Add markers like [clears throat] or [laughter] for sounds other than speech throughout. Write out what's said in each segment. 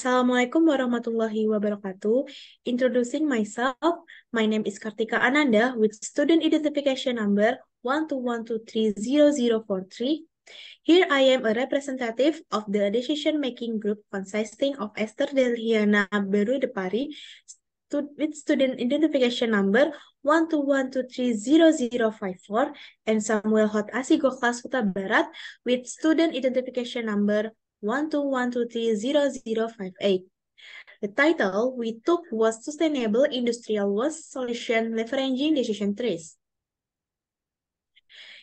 Assalamualaikum warahmatullahi wabarakatuh. Introducing myself, my name is Kartika Ananda with student identification number 121230043. Here I am a representative of the decision-making group consisting of Esther Delhiana Beru Depari with student identification number 121230054 and Samuel Hot Asigo Class Huta Barat with student identification number 1212300058. The title we took was Sustainable Industrial Waste Solution Leveraging Decision Trees.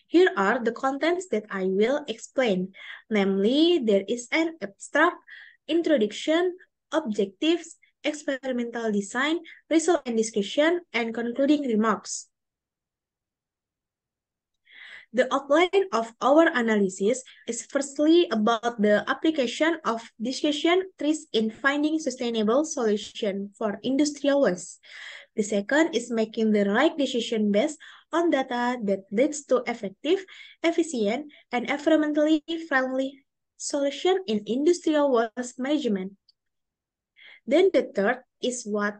Here are the contents that I will explain. Namely, there is an abstract, introduction, objectives, experimental design, result and discussion, and concluding remarks. The outline of our analysis is firstly about the application of discussion trees in finding sustainable solution for industrial waste. The second is making the right decision based on data that leads to effective, efficient, and environmentally friendly solution in industrial waste management. Then the third is what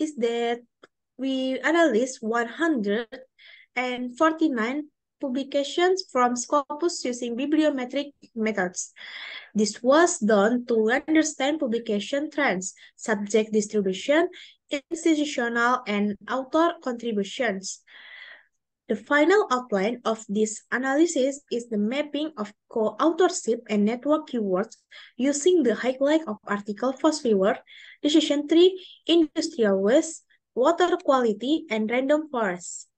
is that we analyze 149 publications from Scopus using bibliometric methods. This was done to understand publication trends, subject distribution, institutional and author contributions. The final outline of this analysis is the mapping of co-authorship and network keywords using the highlight of article first reward, decision tree, industrial waste, water quality, and random forest.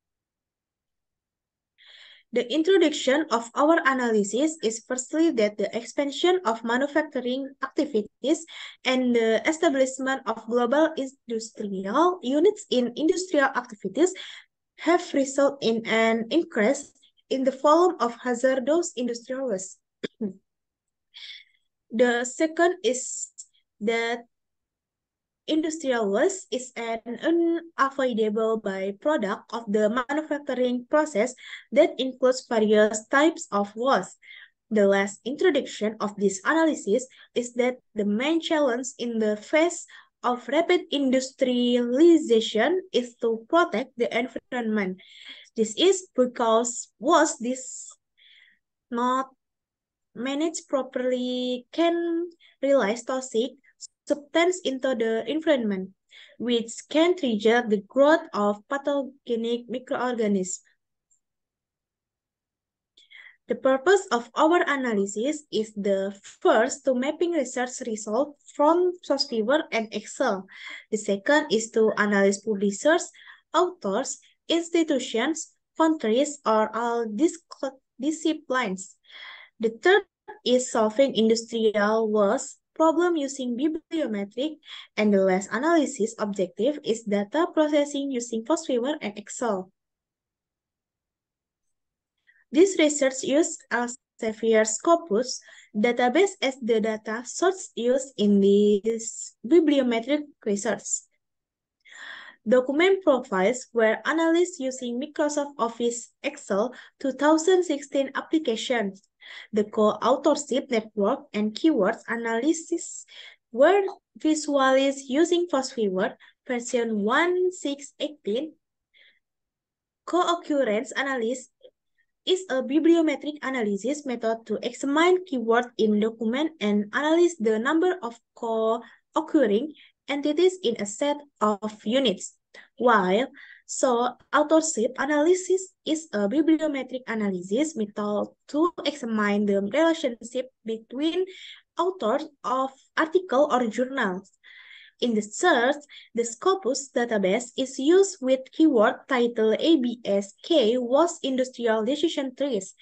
The introduction of our analysis is firstly that the expansion of manufacturing activities and the establishment of global industrial units in industrial activities have resulted in an increase in the volume of hazardous industrial waste. [clears throat] the second is that Industrial waste is an unavoidable byproduct of the manufacturing process that includes various types of waste. The last introduction of this analysis is that the main challenge in the face of rapid industrialization is to protect the environment. This is because was this not managed properly can realize toxic substance into the environment, which can trigger the growth of pathogenic microorganisms. The purpose of our analysis is the first to mapping research results from SourceFever and Excel. The second is to analyze publishers, authors, institutions, countries, or all disciplines. The third is solving industrial waste problem using bibliometric, and the last analysis objective is data processing using Postfever and Excel. This research used Elsevier corpus database as the data source used in this bibliometric research. Document profiles were analyzed using Microsoft Office Excel 2016 application the co-authorship network and keywords analysis were visualized using PostWeaver version 1.6.18. Co-occurrence analysis is a bibliometric analysis method to examine keywords in document and analyze the number of co-occurring entities in a set of units, while so authorship analysis is a bibliometric analysis method to examine the relationship between authors of article or journals. In the search, the Scopus database is used with keyword title ABSK was industrial decision trees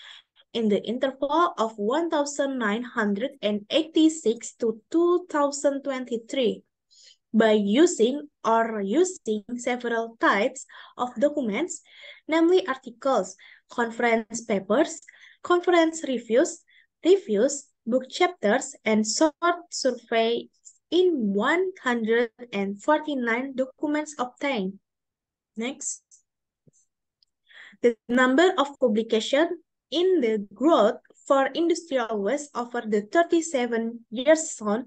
in the interval of 1986 to 2023 by using or using several types of documents, namely articles, conference papers, conference reviews, reviews, book chapters, and short surveys in 149 documents obtained. Next. The number of publication in the growth for industrial waste over the 37 years zone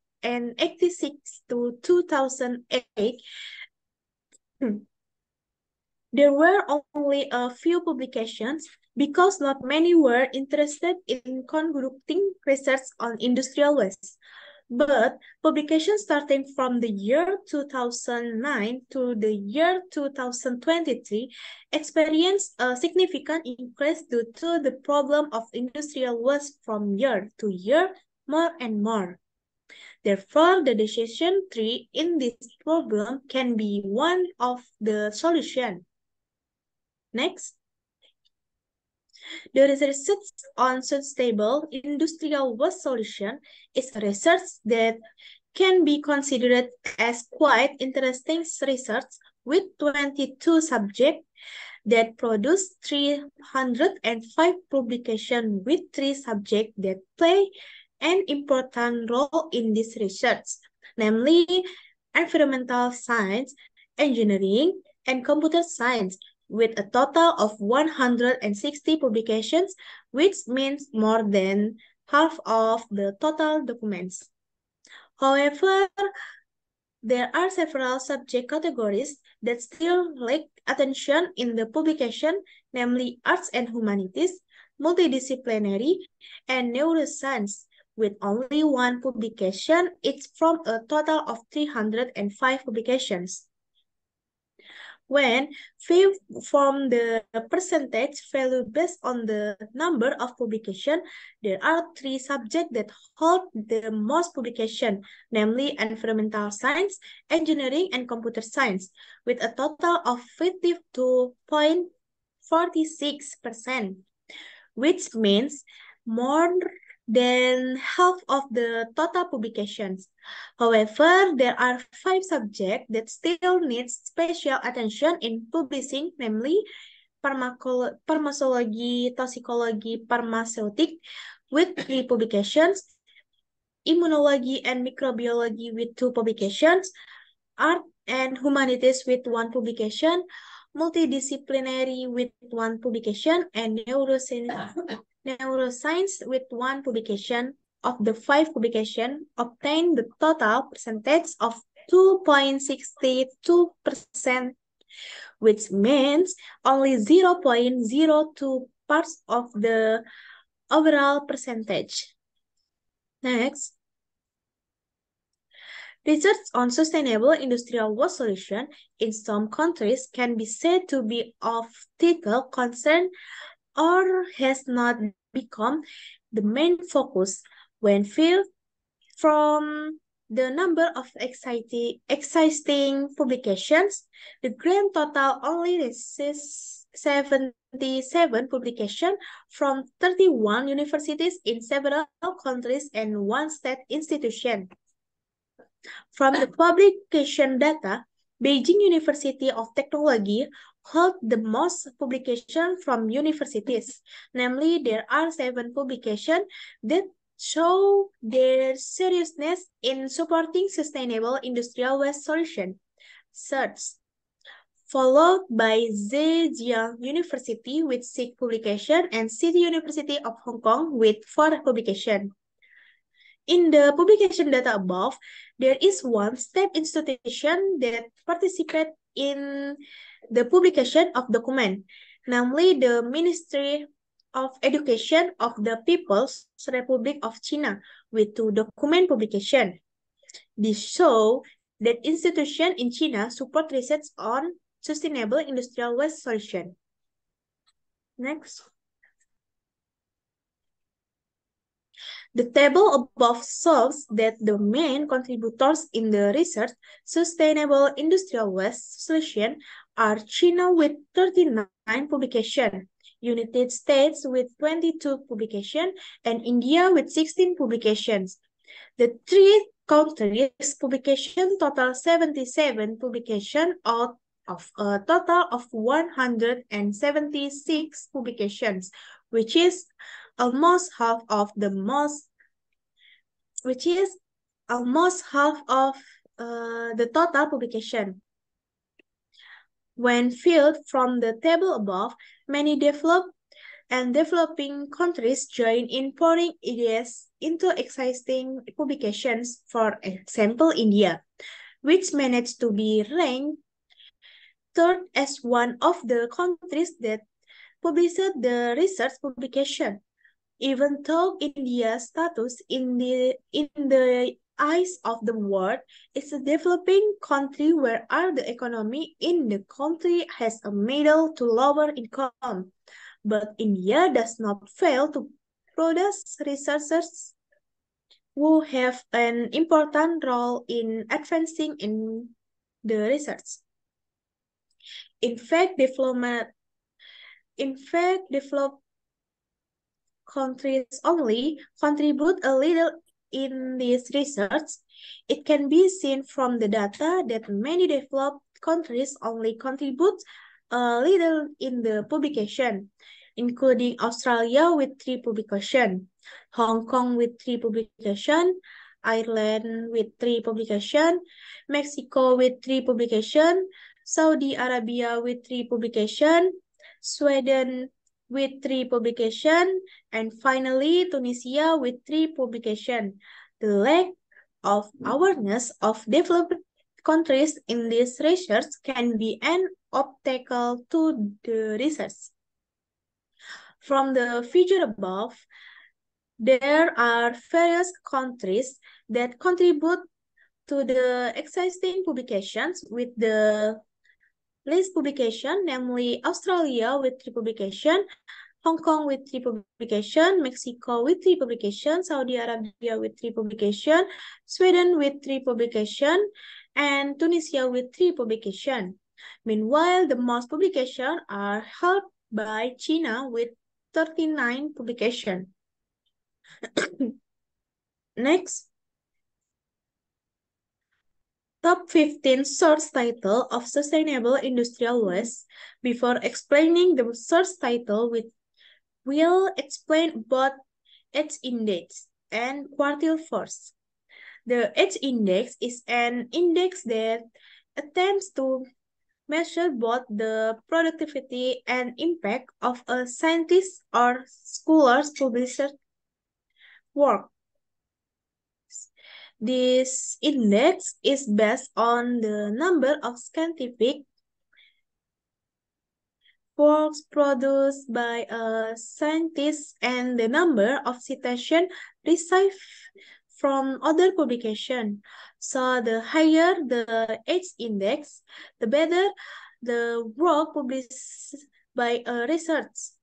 1986 to 2008, [clears throat] there were only a few publications because not many were interested in conducting research on industrial waste. But publications starting from the year 2009 to the year 2023 experienced a significant increase due to the problem of industrial waste from year to year more and more. Therefore, the decision tree in this problem can be one of the solution. Next. The research on sustainable industrial waste solution is research that can be considered as quite interesting research with 22 subjects that produced 305 publications with three subjects that play an important role in this research, namely environmental science, engineering, and computer science with a total of 160 publications, which means more than half of the total documents. However, there are several subject categories that still lack attention in the publication, namely arts and humanities, multidisciplinary, and neuroscience, with only one publication. It's from a total of 305 publications. When we form the percentage value based on the number of publication, there are three subjects that hold the most publication, namely environmental science, engineering, and computer science, with a total of 52.46%, which means more than half of the total publications. However, there are five subjects that still need special attention in publishing, namely pharmacology, toxicology, pharmaceutic with three publications, immunology and microbiology with two publications, art and humanities with one publication, multidisciplinary with one publication, and neuroscience ah neuroscience with one publication of the five publication obtained the total percentage of 2.62%, which means only 0.02 parts of the overall percentage. Next, Research on sustainable industrial waste solution in some countries can be said to be of vital concern or has not become the main focus when viewed from the number of exciting, existing publications, the grand total only resists 77 publications from 31 universities in several countries and one state institution. From the publication data, Beijing University of Technology hold the most publication from universities. Namely, there are seven publications that show their seriousness in supporting sustainable industrial waste solution. Third, followed by Zhejiang University with six publications and City University of Hong Kong with four publications. In the publication data above, there is one state institution that participate in the publication of document, namely the Ministry of Education of the People's Republic of China with two document publication. This show that institution in China support research on sustainable industrial waste solution. Next. The table above shows that the main contributors in the research sustainable industrial waste solution are China with 39 publications, United States with 22 publications, and India with 16 publications. The three countries' publication total 77 publications out of a total of 176 publications, which is almost half of the most, which is almost half of uh, the total publication. When filled from the table above, many developed and developing countries join in pouring ideas into existing publications, for example, India, which managed to be ranked third as one of the countries that published the research publication. Even though India's status in the, in the eyes of the world, is a developing country where the economy in the country has a middle to lower income. But India does not fail to produce researchers who have an important role in advancing in the research. In fact, development in fact, develop, countries only contribute a little in this research. It can be seen from the data that many developed countries only contribute a little in the publication, including Australia with three publications, Hong Kong with three publications, Ireland with three publications, Mexico with three publications, Saudi Arabia with three publications, Sweden with three publication, and finally Tunisia with three publication. The lack of awareness of developed countries in this research can be an obstacle to the research. From the figure above, there are various countries that contribute to the existing publications with the list publication, namely Australia with three publication, Hong Kong with three publication, Mexico with three publication, Saudi Arabia with three publication, Sweden with three publication, and Tunisia with three publication. Meanwhile, the most publication are held by China with 39 publication. [coughs] Next top 15 source title of sustainable industrial waste before explaining the source title with will explain both its index and quartile force. The H index is an index that attempts to measure both the productivity and impact of a scientist or scholar's published work. This index is based on the number of scientific works produced by a scientist and the number of citations received from other publications. So the higher the H-index, the better the work published by a research.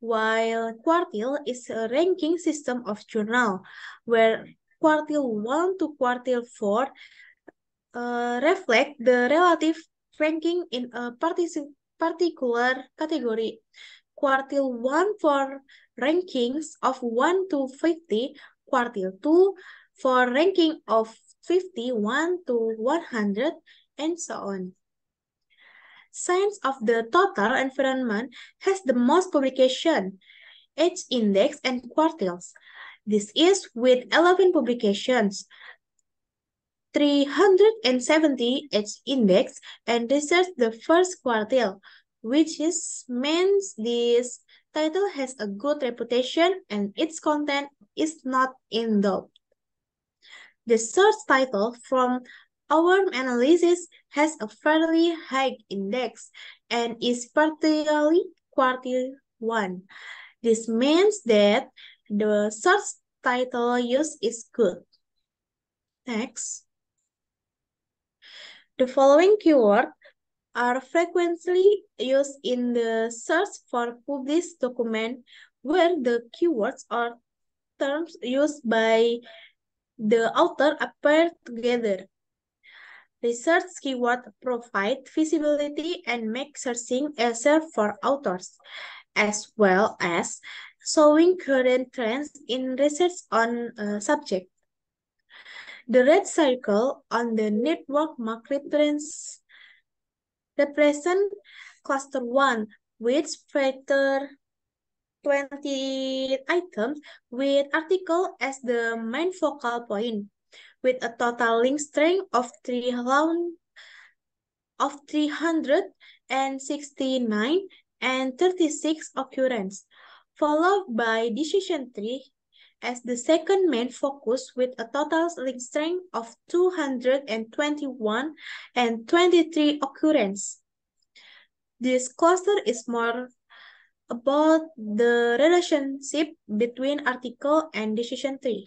While quartile is a ranking system of journal, where quartile 1 to quartile 4 uh, reflect the relative ranking in a partic particular category. Quartile 1 for rankings of 1 to 50, quartile 2 for ranking of 51 to 100, and so on. Science of the total environment has the most publication, age index, and quartiles. This is with 11 publications, 370 its index, and research the first quartile, which is means this title has a good reputation and its content is not in doubt. The search title from our analysis has a fairly high index and is particularly quartile 1. This means that the source title used is good. Next. The following keywords are frequently used in the search for published document where the keywords or terms used by the author appear together. Research keyword provide visibility and make searching easier for authors, as well as showing current trends in research on a uh, subject. The red circle on the network market trends represent cluster 1, which feature 20 items with article as the main focal point, with a total link strength of 3 round of 369 and 36 occurrences followed by decision tree as the second main focus with a total link strength of 221 and 23 occurrences. This cluster is more about the relationship between article and decision tree.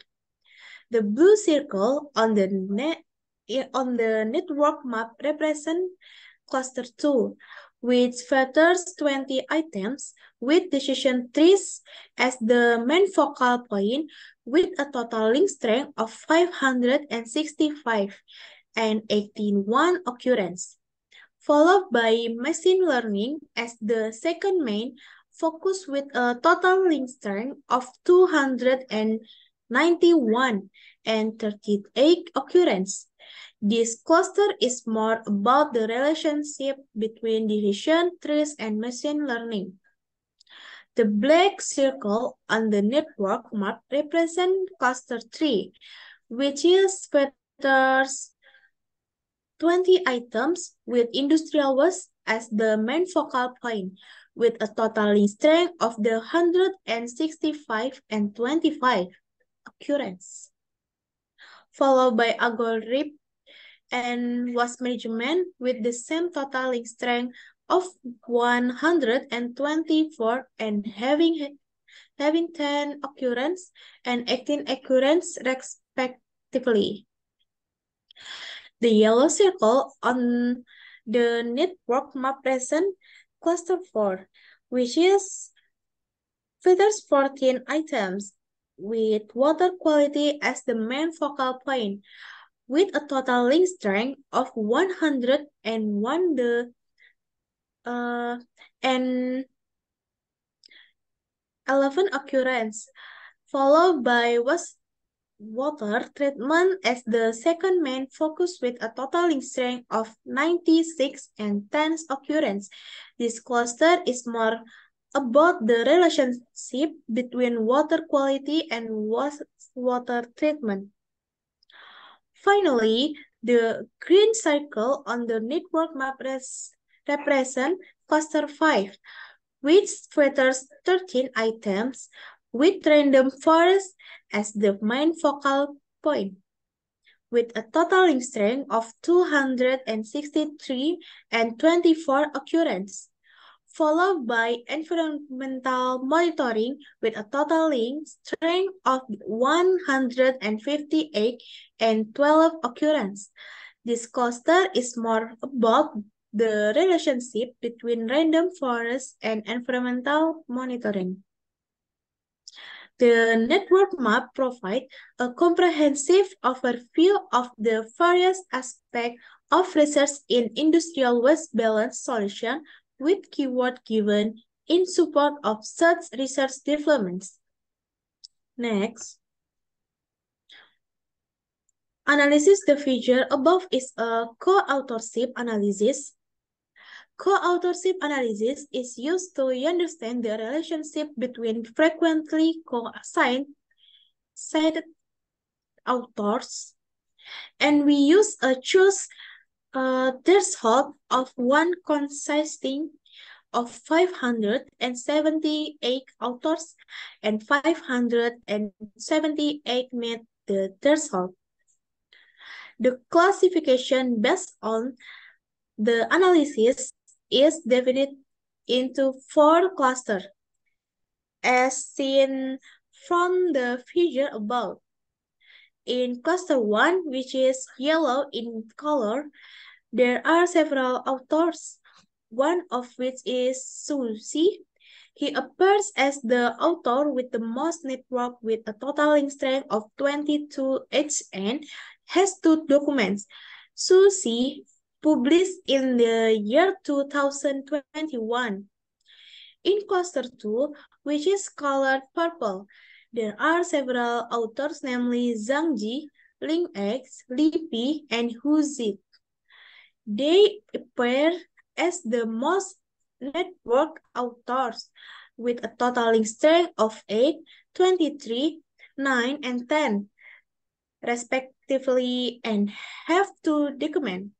The blue circle on the net on the network map represent cluster 2, which features 20 items with decision trees as the main focal point with a total link strength of 565 and 181 occurrence, followed by machine learning as the second main focus with a total link strength of 291 and 38 occurrence, this cluster is more about the relationship between decision trees and machine learning. The black circle on the network map represents cluster 3, which is features 20 items with industrial waste as the main focal point, with a total strength of the 165 and 25 occurrence, followed by algorithm and was measurement with the same total strength of 124 and having having 10 occurrence and 18 occurrence respectively. The yellow circle on the network map present cluster 4, which is features 14 items with water quality as the main focal point with a total link strength of 101 the uh, and 11 occurrence, followed by was water treatment as the second main focus with a total link strength of 96 and 10 occurrence. This cluster is more about the relationship between water quality and water treatment. Finally, the green circle on the network map represents cluster 5, which features 13 items with random forest as the main focal point. With a total link strength of 263 and 24 occurrences followed by environmental monitoring with a total link strength of 158 and 12 occurrences. This cluster is more about the relationship between random forest and environmental monitoring. The network map provides a comprehensive overview of the various aspects of research in industrial waste balance solution with keyword given in support of such research developments. Next, analysis the feature above is a co-authorship analysis. Co-authorship analysis is used to understand the relationship between frequently co-assigned cited authors and we use a choose uh, there's hope of one consisting of 578 authors and 578 met the threshold. The classification based on the analysis is divided into four clusters, as seen from the figure above. In cluster 1, which is yellow in color, there are several authors, one of which is Su Xi. He appears as the author with the most network with a total strength of 22 H and has two documents. Su Xi published in the year 2021. In Cluster 2, which is colored purple, there are several authors namely Zhang Ji, Ling X, Li Pi, and Hu Zit. They appear as the most network authors with a totaling strength of 8, 23, 9, and 10, respectively, and have to document.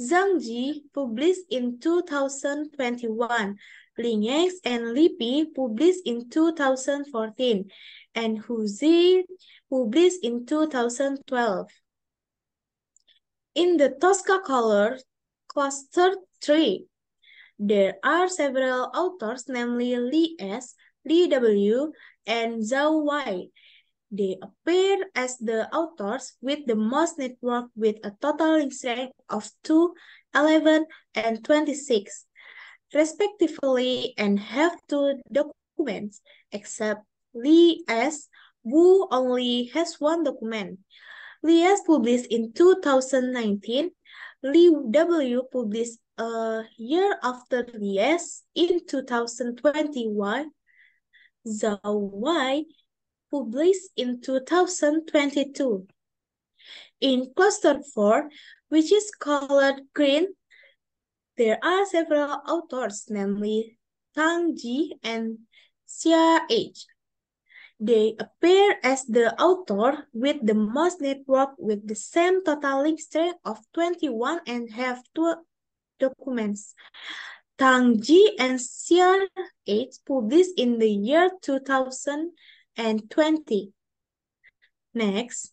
Zhang Ji published in 2021, Lin and Lipi published in 2014, and Hu Zi published in 2012. In the Tosca color cluster 3, there are several authors, namely Li S, Li W, and Zhao Y. They appear as the authors with the most network with a total link of 2, 11, and 26, respectively, and have two documents, except Li S, who only has one document. S published in 2019. Li W published a uh, year after S in 2021. Zhao Y published in 2022. In cluster 4, which is colored green, there are several authors, namely Tang Ji and Xia H, they appear as the author with the most network with the same total link strength of 21 and have two documents. Tang Ji and Xian H published in the year 2020. Next.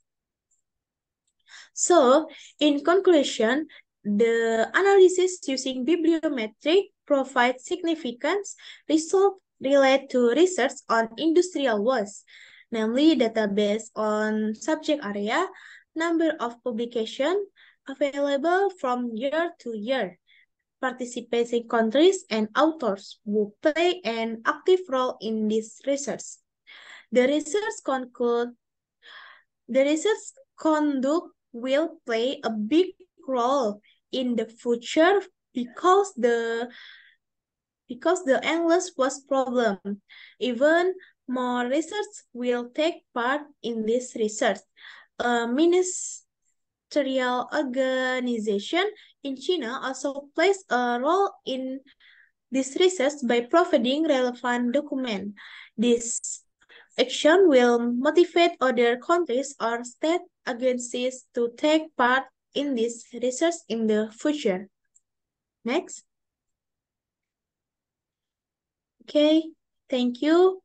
So, in conclusion, the analysis using bibliometric provides significant result relate to research on industrial waste, namely database on subject area, number of publication available from year to year, participating countries and authors who play an active role in this research. The research conclude the research conduct will play a big role in the future because the because the endless was problem. Even more research will take part in this research. A ministerial organization in China also plays a role in this research by providing relevant document. This action will motivate other countries or state agencies to take part in this research in the future. Next. Okay, thank you.